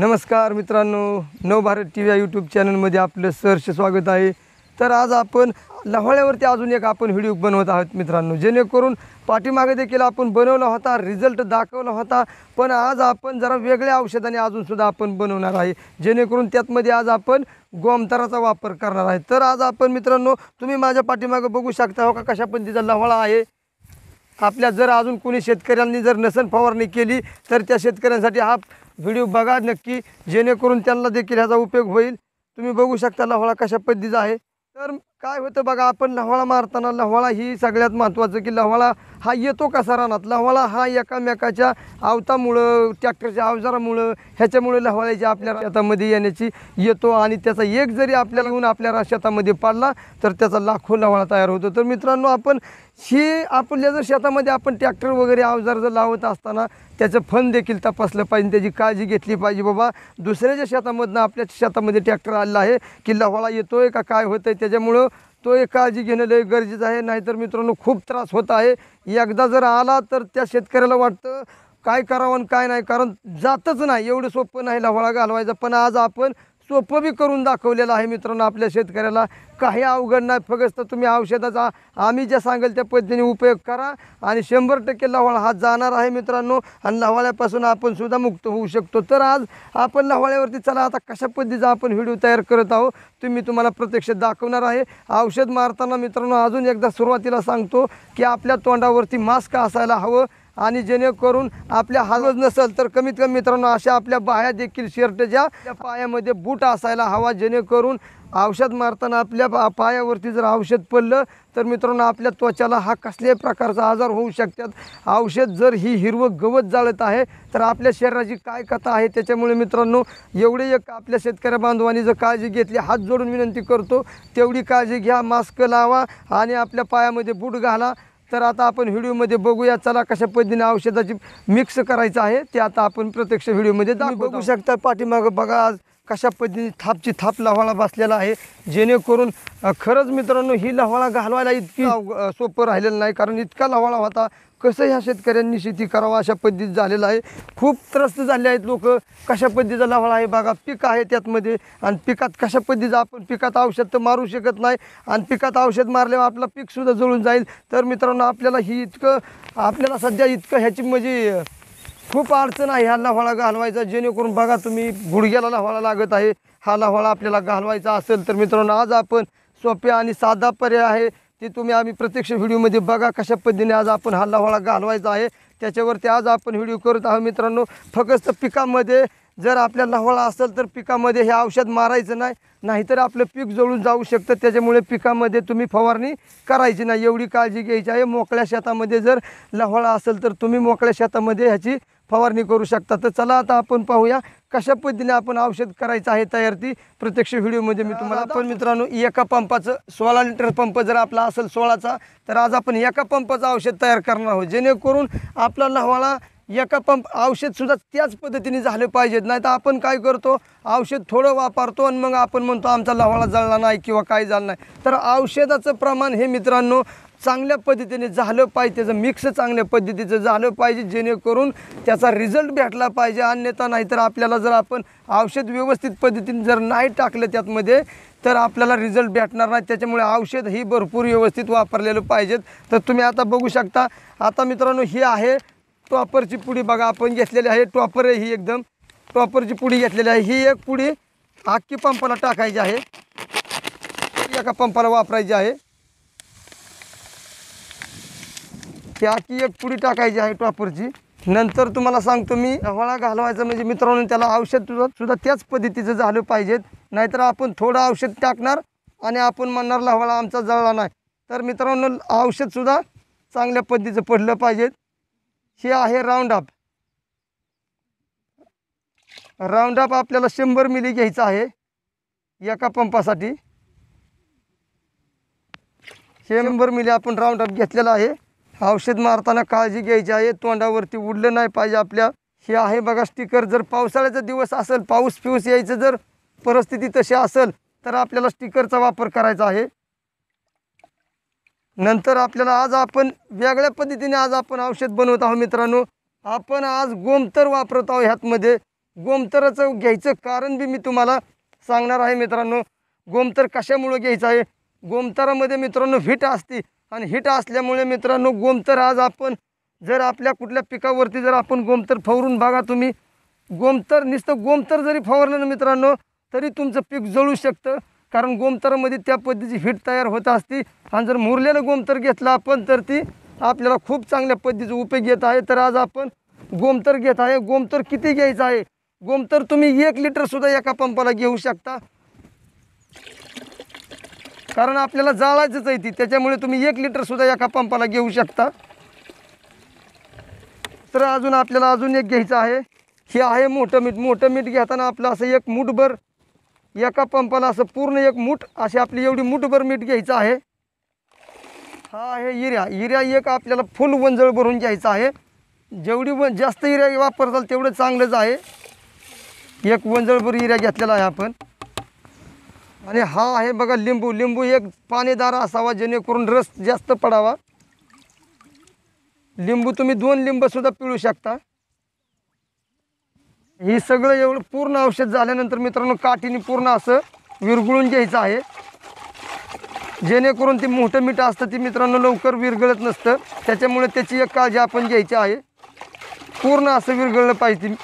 नमस्कार मित्रांनो नवभारत T V YouTube चॅनलमध्ये आपलं सहर्ष स्वागत आहे तर आज आपण लहोळ्यावरती अजून एक आपण व्हिडिओ बनवत आहोत मित्रांनो जेणेकरून पाठीमागे देखील आपण बनवला होता रिझल्ट दाखवला होता पण आज आपण जरा वेगळ्या औषधाने अजूनसुद्धा आपण बनवणार आहे जेणेकरून त्यातमध्ये आज आपण गोमतराचा वापर करणार आहे तर आज आपण मित्रांनो तुम्ही माझ्या पाठीमागं बघू शकता हो का कशा पद्धतीचा लव्हाळा आहे आपल्या जर अजून कोणी शेतकऱ्यांनी जर नसन फवारणी केली तर त्या शेतकऱ्यांसाठी हा व्हिडिओ बघा नक्की जेणेकरून त्यांना देखील ह्याचा उपयोग होईल तुम्ही बघू शकता लव्हाळा कशा पद्धतीचा आहे तर काय होतं बघा आपण लव्हाळा मारताना लव्हाळा ही सगळ्यात महत्त्वाचं की लव्हाळा हा येतो का सरांना लहवाला हा एकामेकाच्या आवतामुळं ट्रॅक्टरच्या अवजारामुळं ह्याच्यामुळं लहवाळ्याची आपल्या शेतामध्ये येण्याची येतो आणि त्याचा एक जरी आपल्याला येऊन आपल्या शेतामध्ये पाडला तर त्याचा लाखो लहवाळा तयार होतो तर मित्रांनो आपण ही आपल्या जर शेतामध्ये आपण ट्रॅक्टर वगैरे अवजार जर लावत असताना त्याचं फन देखील तपासलं पाहिजे त्याची काळजी घेतली पाहिजे बाबा दुसऱ्याच्या शेतामधनं आपल्या शेतामध्ये ट्रॅक्टर आलेला आहे की लवाळा येतोय का काय होतंय त्याच्यामुळं तो एक काळजी घेणं लय गरजेचं आहे नाहीतर मित्रांनो खूप त्रास होत आहे एकदा जर आला तर त्या शेतकऱ्याला वाटतं काय करावं आणि काय नाही कारण जातच नाही एवढं सोपं नाही लावळा घालवायचं पण आज आपण सोपं बी करून दाखवलेलं आहे मित्रांनो आपल्या शेतकऱ्याला काही अवघड नाही फक्त तुम्ही औषधाचा आम्ही ज्या सांगेल त्या पद्धतीने उपयोग करा आणि शंभर टक्के लवाळा हा जाणार आहे मित्रांनो आणि लव्हाळ्यापासून आपण सुद्धा मुक्त होऊ शकतो तर आज आपण लवाळ्यावरती चला आता कशा पद्धतीचा आपण व्हिडिओ तयार करत आहोत तुम्ही तुम्हाला प्रत्यक्ष दाखवणार आहे औषध मारताना मित्रांनो अजून एकदा सुरुवातीला सांगतो की आपल्या तोंडावरती मास्क असायला हवं आणि जेणेकरून आपल्या हालच नसेल तर कमीत कमी मित्रांनो अशा आपल्या बाह्या देखील शर्टच्या पायामध्ये बूट असायला हवा जेणेकरून औषध मारताना आपल्या पायावरती जर औषध पडलं तर मित्रांनो आपल्या त्वचाला हा कसल्याही प्रकारचा आजार होऊ शकतात औषध जर ही हिरवं गवत जाळत आहे तर आपल्या शरीराची काय कथा आहे त्याच्यामुळे मित्रांनो एवढे एक आपल्या शेतकऱ्या बांधवांनी जर काळजी घेतली हात जोडून विनंती करतो तेवढी काळजी घ्या मास्क लावा आणि आपल्या पायामध्ये बूट घाला तर आता आपण व्हिडिओमध्ये बघूया चला कशा पद्धतीने औषधाची मिक्स करायचं आहे ते आता आपण प्रत्यक्ष व्हिडिओमध्ये बघू शकता पाठीमागं बघा आज कशा पद्धतीने थापची थाप लव्हाळा बसलेला आहे जेणेकरून खरंच मित्रांनो ही लव्हाळा घालवायला इतकी सोपं राहिलेलं नाही कारण इतका लव्हाळा होता कसं ह्या शेतकऱ्यांनी शेती करावा अशा पद्धतीत झालेलं आहे खूप त्रस्त झाले आहेत लोक कशा पद्धतीचा लव्हाळा आहे बघा पीक आहे त्यातमध्ये आणि पिकात कशा पद्धतीचं आपण पिकात औषध तर मारू शकत नाही आणि पिकात औषध मारल्यावर आपलं पीकसुद्धा जळून जाईल तर मित्रांनो आपल्याला ही इतकं आपल्याला सध्या इतकं ह्याची म्हणजे खूप अडचण आहे ह्या लव्हाळा घालवायचा जेणेकरून बघा तुम्ही गुडघ्याला लव्हाळा लागत आहे हा लव्हाळा आपल्याला घालवायचा असेल तर मित्रांनो आज आपण सोप्या आणि साधा पर्याय आहे ते तुम्ही आम्ही प्रत्यक्ष व्हिडिओमध्ये बघा कशा पद्धतीने आज आपण हा लव्हाळा घालवायचा आहे त्याच्यावरती आज आपण व्हिडिओ करत आहोत मित्रांनो फक्त पिकामध्ये जर आपल्या लहवळा असेल तर पिकामध्ये हे औषध मारायचं नाही नाहीतर आपलं पीक जळून जाऊ शकतं त्याच्यामुळे पिकामध्ये तुम्ही फवारणी करायची नाही एवढी काळजी घ्यायची आहे मोकळ्या शेतामध्ये जर लहवळा असेल तर तुम्ही मोकळ्या शेतामध्ये ह्याची फवारणी करू शकता तर चला आता आपण पाहूया कशा पद्धतीने आपण औषध करायचं आहे तयार ती प्रत्यक्ष व्हिडिओमध्ये मी तुम्हाला पण मित्रांनो एका पंपाचं सोळा लिटर पंप जर आपला असेल सोळाचा तर आज आपण एका पंपाचं औषध तयार करणार आहोत जेणेकरून आपला लहवाळा एका पंप औषधसुद्धा त्याच पद्धतीने झालं पाहिजेत नाही तर आपण काय करतो औषध थोडं वापरतो आणि मग आपण म्हणतो आमचा लवाळा जळला नाही किंवा काय झालं नाही तर औषधाचं प्रमाण हे मित्रांनो चांगल्या पद्धतीने झालं पाहिजे त्याचं मिक्स चांगल्या पद्धतीचं झालं पाहिजे जेणेकरून त्याचा रिझल्ट भेटला पाहिजे अन्यथा नाहीतर आपल्याला जर आपण औषध व्यवस्थित पद्धतीने जर नाही टाकलं त्यातमध्ये तर आपल्याला रिझल्ट भेटणार नाही त्याच्यामुळे औषध ही भरपूर व्यवस्थित वापरलेलं पाहिजेत तर तुम्ही आता बघू शकता आता मित्रांनो हे आहे टॉपरची पुडी बघा आपण घेतलेली आहे टॉपर ही एकदम टॉपरची पुडी घेतलेली आहे ही एक पुडी अख्खी पंपाला टाकायची आहे एका पंपाला वापरायची आहे ती एक पुडी टाकायची आहे टॉपरची नंतर तुम्हाला सांगतो मी हवाळा घालवायचा म्हणजे मित्रांनो त्याला औषध सुद्धा त्याच पद्धतीचं झालं पाहिजेत नाहीतर आपण थोडं औषध टाकणार आणि आपण म्हणणार हवाळा आमचा जळला नाही तर मित्रांनो औषधसुद्धा चांगल्या पद्धतीचं पडलं पाहिजेत हे आहे राऊंडअप अप आपल्याला शंभर मिली घ्यायचं आहे एका पंपासाठी शंभर मिली आपण राऊंड अप घेतलेला आहे औषध मारताना काळजी घ्यायची आहे तोंडावरती उडलं नाही पाहिजे आपल्या हे आहे बघा स्टिकर जर पावसाळ्याचा दिवस असेल पाऊस पिऊस यायचं जर परिस्थिती तशी असेल तर आपल्याला स्टिकरचा वापर करायचा आहे नंतर आपल्याला आज आपण वेगळ्या पद्धतीने आज आपण औषध बनवत आहोत मित्रांनो आपण आज गोमतर वापरत आहोत ह्यातमध्ये गोमतराचं घ्यायचं कारण बी मी तुम्हाला सांगणार आहे मित्रांनो गोमतर कशामुळं घ्यायचं आहे गोमतरामध्ये मित्रांनो हिट असते आणि हिट असल्यामुळे मित्रांनो गोमतर आज आपण जर आपल्या कुठल्या पिकावरती जर आपण गोमतर फवरून बघा तुम्ही गोमतर नुसतं गोमतर जरी फवरलं ना मित्रांनो तरी तुमचं पीक जळू शकतं कारण गोमतरामध्ये त्या पद्धतीची हिट तयार होत असती आणि जर मुरलेलं गोमतर घेतलं आपण तर ती आपल्याला खूप चांगल्या पद्धतीचा उपयोग येत आहे तर आज आपण गोमतर घेत आहे गोमतर किती घ्यायचं आहे गोमतर तुम्ही एक लिटरसुद्धा एका पंपाला घेऊ शकता कारण आपल्याला जाळायचंच आहे ती त्याच्यामुळे तुम्ही एक लिटरसुद्धा एका पंपाला घेऊ शकता तर अजून आपल्याला अजून एक घ्यायचं आहे हे आहे मोठं मीठ मोठं मीठ घेताना आपलं असं एक मुठभर एका पंपाला असं पूर्ण एक मूठ अशी आपली एवढी मूठभर मीठ घ्यायचं आहे हा आहे इऱ्या इऱ्या एक आपल्याला फुल वंजळ भरून घ्यायचं आहे जेवढी व जास्त हिऱ्या वापरताल तेवढं चांगलंच आहे एक वंजळभर हिऱ्या घेतलेला आहे आपण आणि हा आहे बघा लिंबू लिंबू एक पाणीदार असावा जेणेकरून रस जास्त पडावा लिंबू तुम्ही दोन लिंबसुद्धा पिळू शकता हे सगळं एवढं पूर्ण औषध झाल्यानंतर मित्रांनो काठीने पूर्ण असं विरगळून घ्यायचं आहे जेणेकरून ते मोठं मीठ असतं ती मित्रांनो लवकर विरगळत नसतं त्याच्यामुळे त्याची एक काळजी आपण घ्यायची आहे पूर्ण असं विरगळलं पाहिजे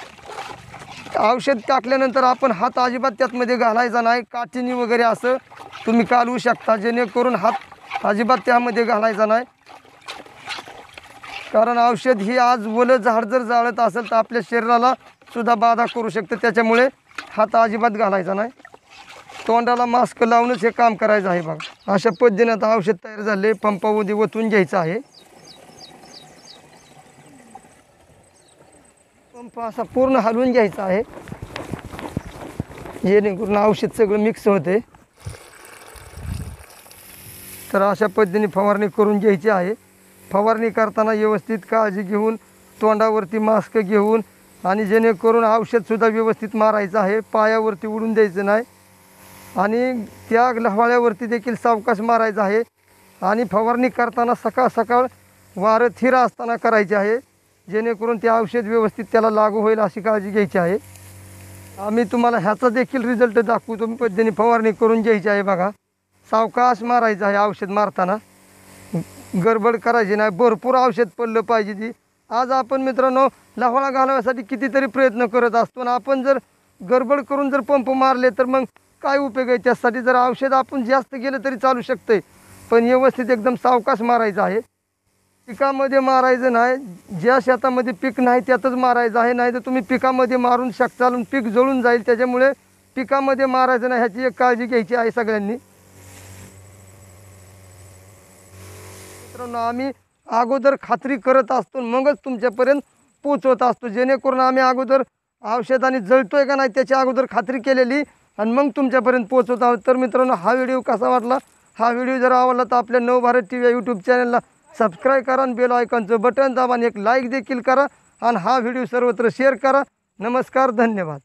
औषध टाकल्यानंतर आपण हात अजिबात त्यातमध्ये घालायचा नाही काठीने वगैरे असं तुम्ही कालवू शकता जेणेकरून हात अजिबात त्यामध्ये घालायचा नाही कारण औषध ही आज वलं झाड जर जाळत असेल तर आपल्या शरीराला सुद्धा बाधा करू शकतं त्याच्यामुळे हात अजिबात घालायचा नाही तोंडाला मास्क लावूनच हे काम करायचं आहे बघा अशा पद्धतीने आता औषध तयार झाले पंपामध्ये ओतून घ्यायचं आहे पंप असा पूर्ण हलवून घ्यायचा आहे जेणेकरून औषध सगळं मिक्स होते तर अशा पद्धतीने फवारणी करून घ्यायची आहे फवारणी करताना व्यवस्थित काळजी घेऊन तोंडावरती मास्क घेऊन आणि जेणेकरून औषधसुद्धा व्यवस्थित मारायचं आहे पायावरती उडून द्यायचं नाही आणि त्या लवाळ्यावरती देखील सावकाश मारायचा आहे आणि फवारणी करताना सकाळ सकाळ वारं थिरा असताना करायचे आहे जेणेकरून ते औषध व्यवस्थित त्याला लागू होईल अशी काळजी घ्यायची आहे आम्ही तुम्हाला ह्याचा देखील रिझल्ट दाखवू तुम्ही पद्धतीने फवारणी करून घ्यायची आहे बघा सावकाश मारायचं आहे औषध मारताना गडबड करायची नाही भरपूर औषध पडलं पाहिजे ती आज आपण मित्रांनो लाहोळा घालवण्यासाठी कितीतरी प्रयत्न करत असतो आणि आपण जर गडबड करून जर पंप मारले तर मग काय उपयोग आहे त्यासाठी जर औषध आपण जास्त गेलं तरी चालू शकते पण व्यवस्थित एकदम सावकाश मारायचं आहे पिकामध्ये मारायचं नाही ज्या शेतामध्ये पीक नाही त्यातच मारायचं आहे नाही तर तुम्ही पिकामध्ये मारून शक चालून पीक जळून जाईल त्याच्यामुळे पिकामध्ये मारायचं नाही ह्याची एक काळजी घ्यायची आहे सगळ्यांनी मित्रांनो आम्ही अगोदर खात्री करत असतो मगच तुमच्यापर्यंत पोचवत असतो जेणेकरून आम्ही अगोदर औषधाने जळतो आहे का नाही त्याची अगोदर खात्री केलेली आणि मग तुमच्यापर्यंत पोहोचवत आहोत तर मित्रांनो हा व्हिडिओ कसा वाटला हा व्हिडिओ जर आवडला तर आपल्या नवभारत टी व्ही यूट्यूब चॅनलला सबस्क्राईब करा आणि बेल आयकॉनचं बटन दाबा आणि एक लाईक देखील करा आणि हा व्हिडिओ सर्वत्र शेअर करा नमस्कार धन्यवाद